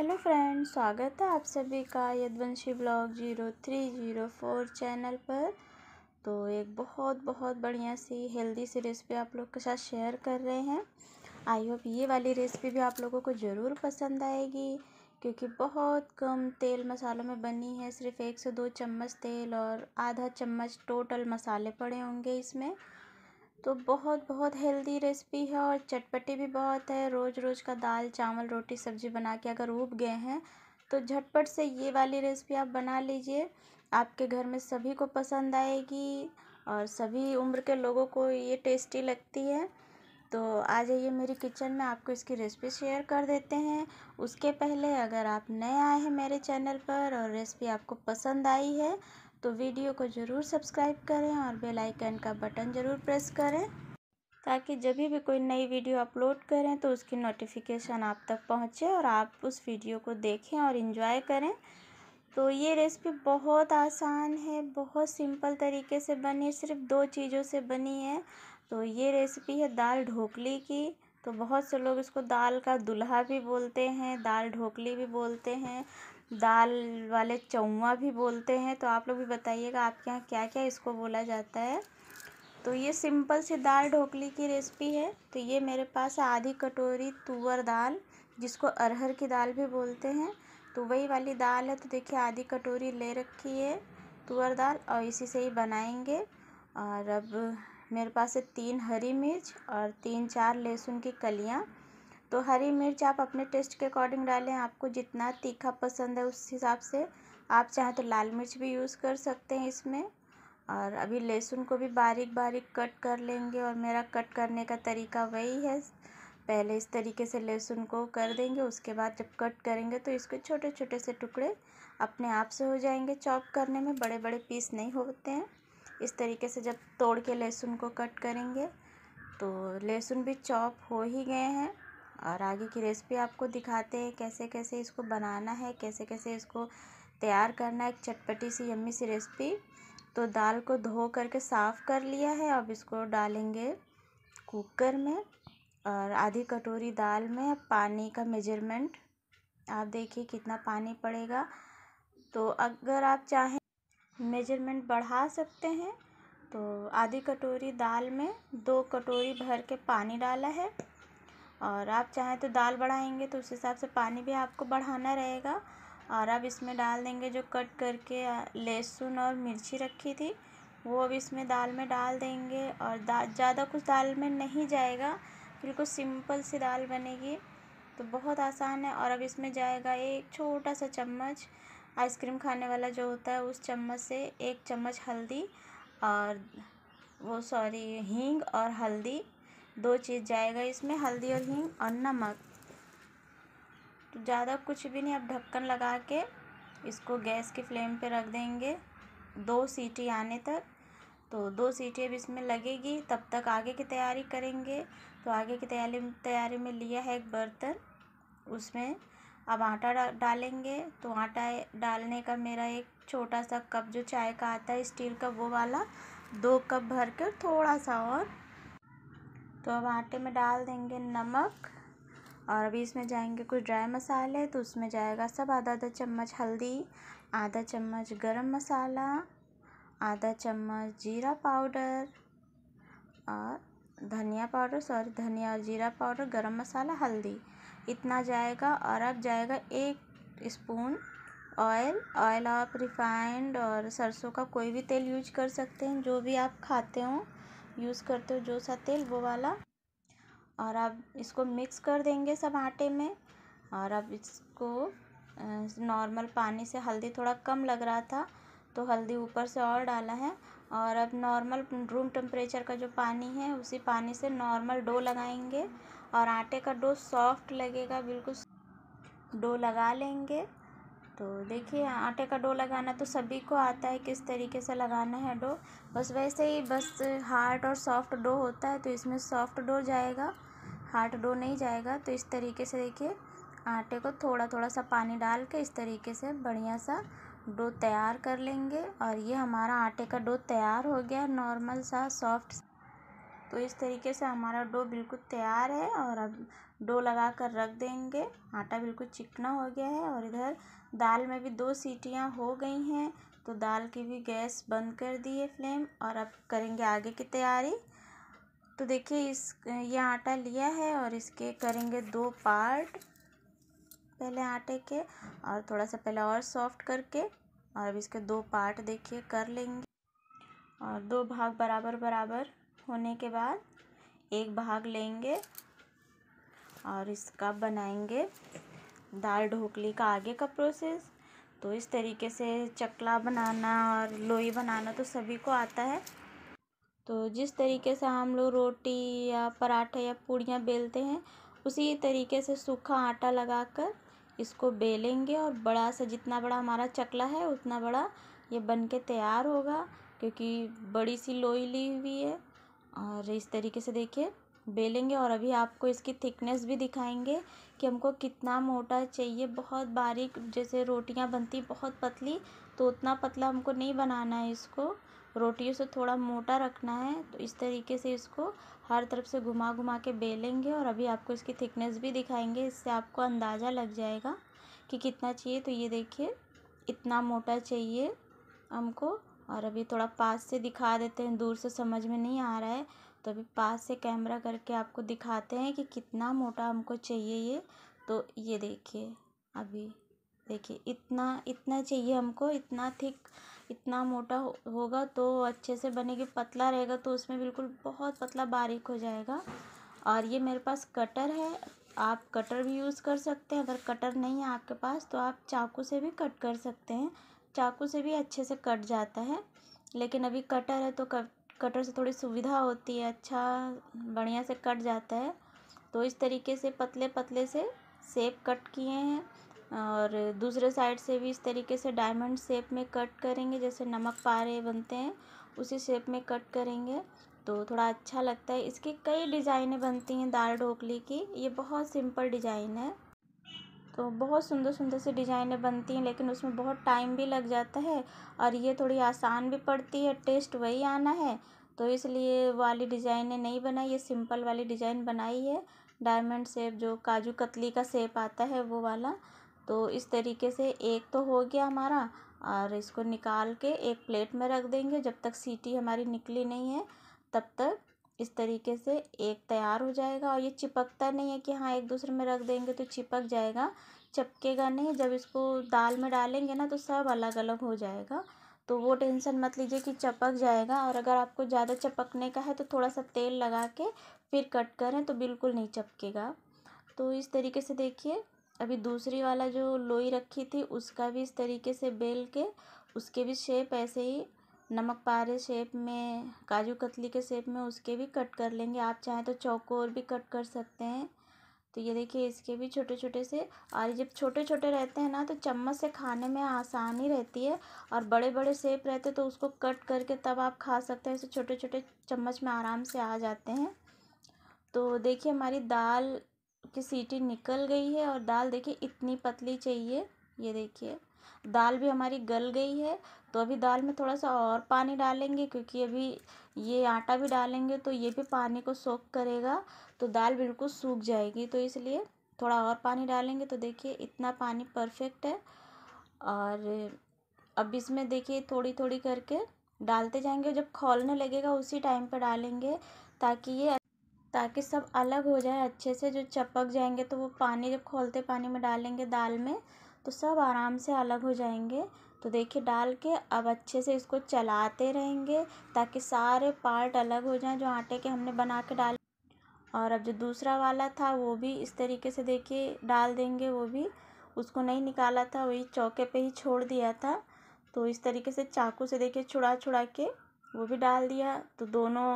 hello friends स्वागत है आप सभी का Yadvanshi blog zero three zero four channel पर तो एक बहुत बहुत बढ़िया सी हेल्दी सी रेसिपी आप लोग के साथ शेयर कर रहे हैं आई होप ये वाली रेसिपी भी आप लोगों को ज़रूर पसंद आएगी क्योंकि बहुत कम तेल मसालों में बनी है सिर्फ एक से दो चम्मच तेल और आधा चम्मच टोटल मसाले पड़े होंगे इसमें तो बहुत बहुत हेल्दी रेसिपी है और चटपटी भी बहुत है रोज़ रोज़ का दाल चावल रोटी सब्ज़ी बना के अगर उब गए हैं तो झटपट से ये वाली रेसिपी आप बना लीजिए आपके घर में सभी को पसंद आएगी और सभी उम्र के लोगों को ये टेस्टी लगती है तो आ जाइए मेरी किचन में आपको इसकी रेसिपी शेयर कर देते हैं उसके पहले अगर आप नए आए हैं मेरे चैनल पर और रेसिपी आपको पसंद आई है तो वीडियो को ज़रूर सब्सक्राइब करें और बेल आइकन का बटन ज़रूर प्रेस करें ताकि जब भी कोई नई वीडियो अपलोड करें तो उसकी नोटिफिकेशन आप तक पहुंचे और आप उस वीडियो को देखें और इन्जॉय करें तो ये रेसिपी बहुत आसान है बहुत सिंपल तरीके से बनी सिर्फ दो चीज़ों से बनी है तो ये रेसिपी है दाल ढोकली की तो बहुत से लोग इसको दाल का दुल्हा भी बोलते हैं दाल ढोकली भी बोलते हैं दाल वाले चौवा भी बोलते हैं तो आप लोग भी बताइएगा आपके यहाँ क्या क्या इसको बोला जाता है तो ये सिंपल सी दाल ढोकली की रेसिपी है तो ये मेरे पास आधी कटोरी तुअर दाल जिसको अरहर की दाल भी बोलते हैं तो वही वाली दाल है तो देखिए आधी कटोरी ले रखी है तुअर दाल और इसी से ही बनाएंगे और अब मेरे पास है तीन हरी मिर्च और तीन चार लहसुन की कलियाँ तो हरी मिर्च आप अपने टेस्ट के अकॉर्डिंग डालें आपको जितना तीखा पसंद है उस हिसाब से आप चाहें तो लाल मिर्च भी यूज़ कर सकते हैं इसमें और अभी लहसुन को भी बारीक बारीक कट कर लेंगे और मेरा कट करने का तरीका वही है पहले इस तरीके से लहसुन को कर देंगे उसके बाद जब कट करेंगे तो इसके छोटे छोटे से टुकड़े अपने आप से हो जाएंगे चॉप करने में बड़े बड़े पीस नहीं होते हैं इस तरीके से जब तोड़ के लहसुन को कट करेंगे तो लहसुन भी चॉप हो ही गए हैं और आगे की रेसिपी आपको दिखाते हैं कैसे कैसे इसको बनाना है कैसे कैसे इसको तैयार करना है एक चटपटी सी यम्मी सी रेसिपी तो दाल को धो करके साफ़ कर लिया है अब इसको डालेंगे कुकर में और आधी कटोरी दाल में पानी का मेजरमेंट आप देखिए कितना पानी पड़ेगा तो अगर आप चाहें मेजरमेंट बढ़ा सकते हैं तो आधी कटोरी दाल में दो कटोरी भर के पानी डाला है और आप चाहें तो दाल बढ़ाएंगे तो उस हिसाब से पानी भी आपको बढ़ाना रहेगा और अब इसमें डाल देंगे जो कट करके लहसुन और मिर्ची रखी थी वो अब इसमें दाल में डाल देंगे और ज़्यादा कुछ दाल में नहीं जाएगा बिल्कुल सिंपल सी दाल बनेगी तो बहुत आसान है और अब इसमें जाएगा एक छोटा सा चम्मच आइसक्रीम खाने वाला जो होता है उस चम्मच से एक चम्मच हल्दी और वो सॉरी हींग और हल्दी दो चीज़ जाएगा इसमें हल्दी और हींग और नमक तो ज़्यादा कुछ भी नहीं अब ढक्कन लगा के इसको गैस की फ्लेम पे रख देंगे दो सीटी आने तक तो दो सीटी अब इसमें लगेगी तब तक आगे की तैयारी करेंगे तो आगे की तैयारी तैयारी में लिया है एक बर्तन उसमें अब आटा डालेंगे तो आटा डालने का मेरा एक छोटा सा कप जो चाय का आता है स्टील का वो वाला दो कप भर कर थोड़ा सा और तो अब आटे में डाल देंगे नमक और अभी इसमें जाएंगे कुछ ड्राई मसाले तो उसमें जाएगा सब आधा आधा चम्मच हल्दी आधा चम्मच गरम मसाला आधा चम्मच जीरा पाउडर और धनिया पाउडर सॉरी धनिया और जीरा पाउडर गरम मसाला हल्दी इतना जाएगा और अब जाएगा एक स्पून ऑयल ऑयल आप रिफाइंड और सरसों का कोई भी तेल यूज कर सकते हैं जो भी आप खाते हों यूज़ करते हो जो सा तेल वो वाला और अब इसको मिक्स कर देंगे सब आटे में और अब इसको नॉर्मल पानी से हल्दी थोड़ा कम लग रहा था तो हल्दी ऊपर से और डाला है और अब नॉर्मल रूम टेम्परेचर का जो पानी है उसी पानी से नॉर्मल डो लगाएंगे और आटे का डो सॉफ्ट लगेगा बिल्कुल डो लगा लेंगे तो देखिए आटे का डो लगाना तो सभी को आता है किस तरीके से लगाना है डो बस वैसे ही बस हार्ड और सॉफ्ट डो होता है तो इसमें सॉफ्ट डो जाएगा हार्ड डो नहीं जाएगा तो इस तरीके से देखिए आटे को थोड़ा थोड़ा सा पानी डाल के इस तरीके से बढ़िया सा डो तैयार कर लेंगे और ये हमारा आटे का डो तैयार हो गया नॉर्मल सा सॉफ्ट तो इस तरीके से हमारा डो बिल्कुल तैयार है और अब डो लगा कर रख देंगे आटा बिल्कुल चिकना हो गया है और इधर दाल में भी दो सीटियाँ हो गई हैं तो दाल की भी गैस बंद कर दी है फ्लेम और अब करेंगे आगे की तैयारी तो देखिए इस ये आटा लिया है और इसके करेंगे दो पार्ट पहले आटे के और थोड़ा सा पहले और सॉफ्ट करके और अब इसके दो पार्ट देखिए कर लेंगे और दो भाग बराबर बराबर होने के बाद एक भाग लेंगे और इसका बनाएंगे दाल ढोकली का आगे का प्रोसेस तो इस तरीके से चकला बनाना और लोई बनाना तो सभी को आता है तो जिस तरीके से हम लोग रोटी या पराठे या पूड़ियाँ बेलते हैं उसी तरीके से सूखा आटा लगाकर इसको बेलेंगे और बड़ा सा जितना बड़ा हमारा चकला है उतना बड़ा ये बन के तैयार होगा क्योंकि बड़ी सी लोई ली हुई है और इस तरीके से देखिए बेलेंगे और अभी आपको इसकी थिकनेस भी दिखाएंगे कि हमको कितना मोटा चाहिए बहुत बारीक जैसे रोटियां बनती बहुत पतली तो उतना पतला हमको नहीं बनाना है इसको रोटियों से थोड़ा मोटा रखना है तो इस तरीके से इसको हर तरफ से घुमा घुमा के बेलेंगे और अभी आपको इसकी थिकनेस भी दिखाएंगे इससे आपको अंदाज़ा लग जाएगा कि कितना चाहिए तो ये देखिए इतना मोटा चाहिए हमको और अभी थोड़ा पास से दिखा देते हैं दूर से समझ में नहीं आ रहा है तो अभी पास से कैमरा करके आपको दिखाते हैं कि कितना मोटा हमको चाहिए ये तो ये देखिए अभी देखिए इतना इतना चाहिए हमको इतना थिक इतना मोटा हो, होगा तो अच्छे से बनेगी पतला रहेगा तो उसमें बिल्कुल बहुत पतला बारीक हो जाएगा और ये मेरे पास कटर है आप कटर भी यूज़ कर सकते हैं अगर कटर नहीं है आपके पास तो आप चाकू से भी कट कर सकते हैं चाकू से भी अच्छे से कट जाता है लेकिन अभी कटर है तो कटर से थोड़ी सुविधा होती है अच्छा बढ़िया से कट जाता है तो इस तरीके से पतले पतले से सेप कट किए हैं और दूसरे साइड से भी इस तरीके से डायमंड शेप में कट करेंगे जैसे नमक पारे बनते हैं उसी शेप में कट करेंगे तो थोड़ा अच्छा लगता है इसकी कई डिज़ाइनें बनती हैं दाल ढोकली की ये बहुत सिंपल डिज़ाइन है तो बहुत सुंदर सुंदर सी डिज़ाइनें बनती हैं लेकिन उसमें बहुत टाइम भी लग जाता है और ये थोड़ी आसान भी पड़ती है टेस्ट वही आना है तो इसलिए वाली डिज़ाइनें नहीं बनाई ये सिंपल वाली डिज़ाइन बनाई है डायमंड सेप जो काजू कतली का सेप आता है वो वाला तो इस तरीके से एक तो हो गया हमारा और इसको निकाल के एक प्लेट में रख देंगे जब तक सीटी हमारी निकली नहीं है तब तक इस तरीके से एक तैयार हो जाएगा और ये चिपकता नहीं है कि हाँ एक दूसरे में रख देंगे तो चिपक जाएगा चपकेगा नहीं जब इसको दाल में डालेंगे ना तो सब अलग अलग हो जाएगा तो वो टेंशन मत लीजिए कि चपक जाएगा और अगर आपको ज़्यादा चपकने का है तो थोड़ा सा तेल लगा के फिर कट करें तो बिल्कुल नहीं चपकेगा तो इस तरीके से देखिए अभी दूसरी वाला जो लोई रखी थी उसका भी इस तरीके से बेल के उसके भी शेप ऐसे ही नमक पारे शेप में काजू कतली के शेप में उसके भी कट कर लेंगे आप चाहें तो चौकोर भी कट कर सकते हैं तो ये देखिए इसके भी छोटे छोटे से और जब छोटे छोटे रहते हैं ना तो चम्मच से खाने में आसानी रहती है और बड़े बड़े सेब रहते तो उसको कट करके तब आप खा सकते हैं ऐसे छोटे छोटे चम्मच में आराम से आ जाते हैं तो देखिए हमारी दाल की सीटी निकल गई है और दाल देखिए इतनी पतली चाहिए ये देखिए दाल भी हमारी गल गई है तो अभी दाल में थोड़ा सा और पानी डालेंगे क्योंकि अभी ये आटा भी डालेंगे तो ये भी पानी को सोख करेगा तो दाल बिल्कुल सूख जाएगी तो इसलिए थोड़ा और पानी डालेंगे तो देखिए इतना पानी परफेक्ट है और अब इसमें देखिए थोड़ी थोड़ी करके डालते जाएंगे जब खोलने लगेगा उसी टाइम पर डालेंगे ताकि ये ताकि सब अलग हो जाए अच्छे से जो चपक जाएंगे तो वो पानी जब खोलते पानी में डालेंगे दाल में तो सब आराम से अलग हो जाएंगे तो देखिए डाल के अब अच्छे से इसको चलाते रहेंगे ताकि सारे पार्ट अलग हो जाएं जो आटे के हमने बना के डाले और अब जो दूसरा वाला था वो भी इस तरीके से देखिए डाल देंगे वो भी उसको नहीं निकाला था वही चौके पे ही छोड़ दिया था तो इस तरीके से चाकू से देखिए छुड़ा छुड़ा के वो भी डाल दिया तो दोनों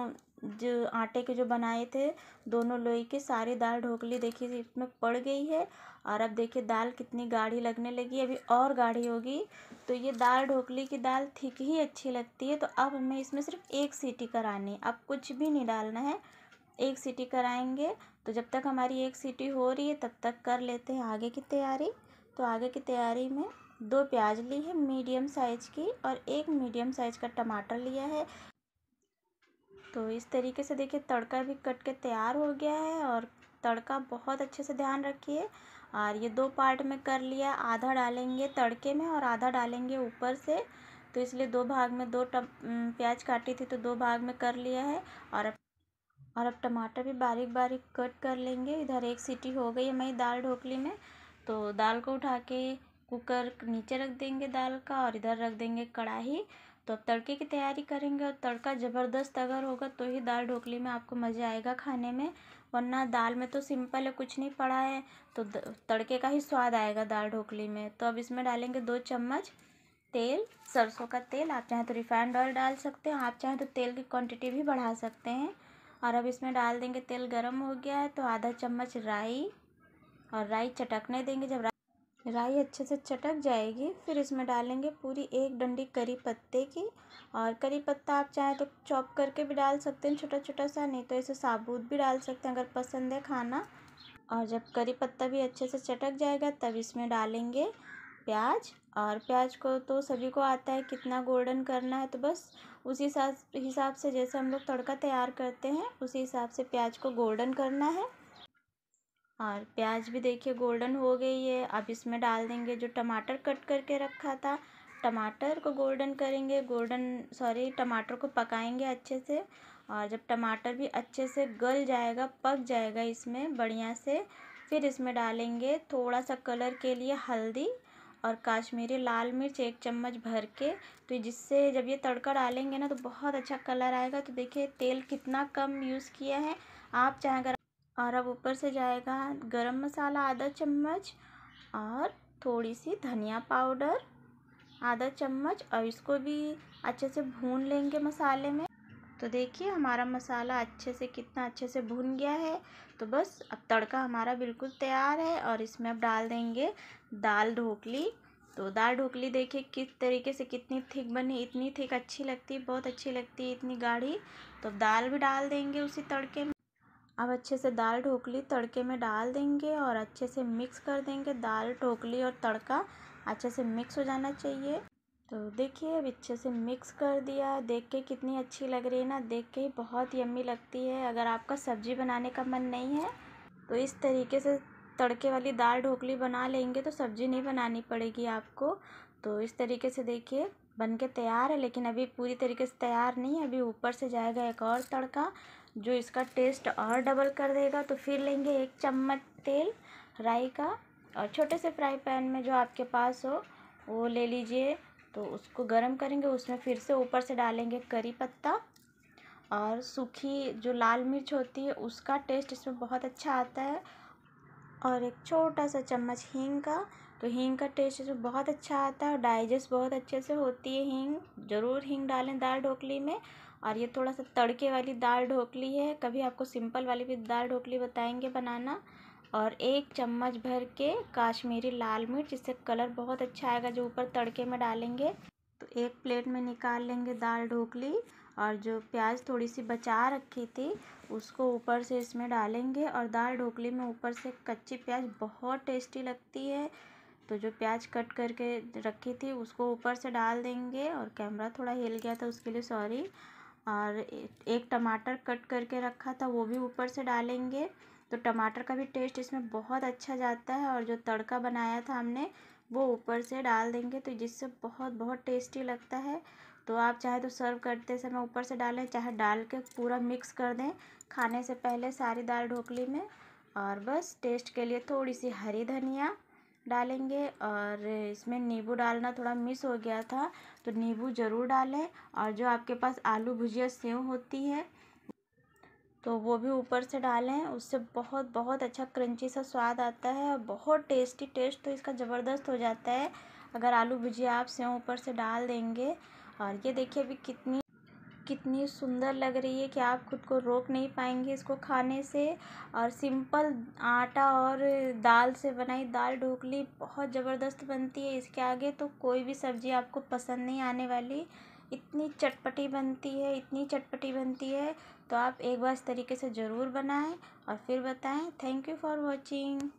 जो आटे के जो बनाए थे दोनों लोई के सारी दाल ढोकली देखिए इसमें पड़ गई है और अब देखिए दाल कितनी गाढ़ी लगने लगी अभी और गाढ़ी होगी तो ये दाल ढोकली की दाल ठीक ही अच्छी लगती है तो अब हमें इसमें सिर्फ एक सीटी करानी है अब कुछ भी नहीं डालना है एक सीटी कराएंगे तो जब तक हमारी एक सीटी हो रही है तब तक कर लेते हैं आगे की तैयारी तो आगे की तैयारी में दो प्याज ली है मीडियम साइज़ की और एक मीडियम साइज़ का टमाटर लिया है तो इस तरीके से देखिए तड़का भी कट के तैयार हो गया है और तड़का बहुत अच्छे से ध्यान रखिए और ये दो पार्ट में कर लिया आधा डालेंगे तड़के में और आधा डालेंगे ऊपर से तो इसलिए दो भाग में दो टम प्याज काटी थी तो दो भाग में कर लिया है और अब और अब टमाटर भी बारीक बारीक कट कर लेंगे इधर एक सीटी हो गई है हमारी दाल ढोकली में तो दाल को उठा के कुकर नीचे रख देंगे दाल का और इधर रख देंगे कढ़ाई तो अब तड़के की तैयारी करेंगे और तड़का ज़बरदस्त अगर होगा तो ही दाल ढोकली में आपको मज़ा आएगा खाने में वरना दाल में तो सिंपल है कुछ नहीं पड़ा है तो तड़के का ही स्वाद आएगा दाल ढोकली में तो अब इसमें डालेंगे दो चम्मच तेल सरसों का तेल आप चाहें तो रिफाइंड ऑयल डाल सकते हैं आप चाहें तो तेल की क्वांटिटी भी बढ़ा सकते हैं और अब इसमें डाल देंगे तेल गरम हो गया है तो आधा चम्मच राई और राई चटकने देंगे जब राई अच्छे से चटक जाएगी फिर इसमें डालेंगे पूरी एक डंडी करी पत्ते की और करी पत्ता आप चाहें तो चॉप करके भी डाल सकते हैं छोटा छोटा सा नहीं तो इसे साबुत भी डाल सकते हैं अगर पसंद है खाना और जब करी पत्ता भी अच्छे से चटक जाएगा तब इसमें डालेंगे प्याज और प्याज को तो सभी को आता है कितना गोल्डन करना है तो बस उसी हिसाब से जैसे हम लोग तड़का तैयार करते हैं उसी हिसाब से प्याज को गोल्डन करना है और प्याज भी देखिए गोल्डन हो गई है अब इसमें डाल देंगे जो टमाटर कट करके रखा था टमाटर को गोल्डन करेंगे गोल्डन सॉरी टमाटर को पकाएंगे अच्छे से और जब टमाटर भी अच्छे से गल जाएगा पक जाएगा इसमें बढ़िया से फिर इसमें डालेंगे थोड़ा सा कलर के लिए हल्दी और काश्मीरी लाल मिर्च एक चम्मच भर के तो जिससे जब ये तड़का डालेंगे ना तो बहुत अच्छा कलर आएगा तो देखिए तेल कितना कम यूज़ किया है आप चाहें अगर और अब ऊपर से जाएगा गरम मसाला आधा चम्मच और थोड़ी सी धनिया पाउडर आधा चम्मच और इसको भी अच्छे से भून लेंगे मसाले में तो देखिए हमारा मसाला अच्छे से कितना अच्छे से भून गया है तो बस अब तड़का हमारा बिल्कुल तैयार है और इसमें अब डाल देंगे दाल ढोकली तो दाल ढोकली देखिए किस तरीके से कितनी थिक बनी इतनी थिक अच्छी लगती बहुत अच्छी लगती है इतनी गाढ़ी तो दाल भी डाल देंगे उसी तड़के में अब अच्छे से दाल ढोकली तड़के में डाल देंगे और अच्छे से मिक्स कर देंगे दाल ढोकली और तड़का अच्छे से मिक्स हो जाना चाहिए तो देखिए अब अच्छे से मिक्स कर दिया देख के कितनी अच्छी लग रही है ना देख के बहुत यम्मी लगती है अगर आपका सब्जी बनाने का मन नहीं है तो इस तरीके से तड़के वाली दाल ढोकली बना लेंगे तो सब्जी नहीं बनानी पड़ेगी आपको तो इस तरीके से देखिए बन के तैयार है लेकिन अभी पूरी तरीके से तैयार नहीं है अभी ऊपर से जाएगा एक और तड़का जो इसका टेस्ट और डबल कर देगा तो फिर लेंगे एक चम्मच तेल राई का और छोटे से फ्राई पैन में जो आपके पास हो वो ले लीजिए तो उसको गर्म करेंगे उसमें फिर से ऊपर से डालेंगे करी पत्ता और सूखी जो लाल मिर्च होती है उसका टेस्ट इसमें बहुत अच्छा आता है और एक छोटा सा चम्मच हींग का तो हींग का टेस्ट इसमें बहुत अच्छा आता है और डाइजेस्ट बहुत अच्छे से होती है हींग ज़रूर हींग डालें दाल ढोकली में और ये थोड़ा सा तड़के वाली दाल ढोकली है कभी आपको सिंपल वाली भी दाल ढोकली बताएँगे बनाना और एक चम्मच भर के काश्मीरी लाल मिर्च इससे कलर बहुत अच्छा आएगा जो ऊपर तड़के में डालेंगे तो एक प्लेट में निकाल लेंगे दाल ढोकली और जो प्याज थोड़ी सी बचा रखी थी उसको ऊपर से इसमें डालेंगे और दाल ढोकली में ऊपर से कच्ची प्याज बहुत टेस्टी लगती है तो जो प्याज कट करके रखी थी उसको ऊपर से डाल देंगे और कैमरा थोड़ा हिल गया था उसके लिए सॉरी और एक टमाटर कट करके रखा था वो भी ऊपर से डालेंगे तो टमाटर का भी टेस्ट इसमें बहुत अच्छा जाता है और जो तड़का बनाया था हमने वो ऊपर से डाल देंगे तो जिससे बहुत बहुत टेस्टी लगता है तो आप चाहे तो सर्व करते समय ऊपर से डालें चाहे डाल के पूरा मिक्स कर दें खाने से पहले सारी दाल ढोकली में और बस टेस्ट के लिए थोड़ी सी हरी धनिया डालेंगे और इसमें नींबू डालना थोड़ा मिस हो गया था तो नींबू ज़रूर डालें और जो आपके पास आलू भुजिया सेव होती है तो वो भी ऊपर से डालें उससे बहुत बहुत अच्छा क्रंची सा स्वाद आता है और बहुत टेस्टी टेस्ट तो इसका ज़बरदस्त हो जाता है अगर आलू भुजिया आप सेव ऊपर से डाल देंगे और ये देखिए अभी कितनी कितनी सुंदर लग रही है कि आप खुद को रोक नहीं पाएंगे इसको खाने से और सिंपल आटा और दाल से बनाई दाल ढोकली बहुत ज़बरदस्त बनती है इसके आगे तो कोई भी सब्ज़ी आपको पसंद नहीं आने वाली इतनी चटपटी बनती है इतनी चटपटी बनती है तो आप एक बार इस तरीके से ज़रूर बनाएं और फिर बताएं थैंक यू फॉर वॉचिंग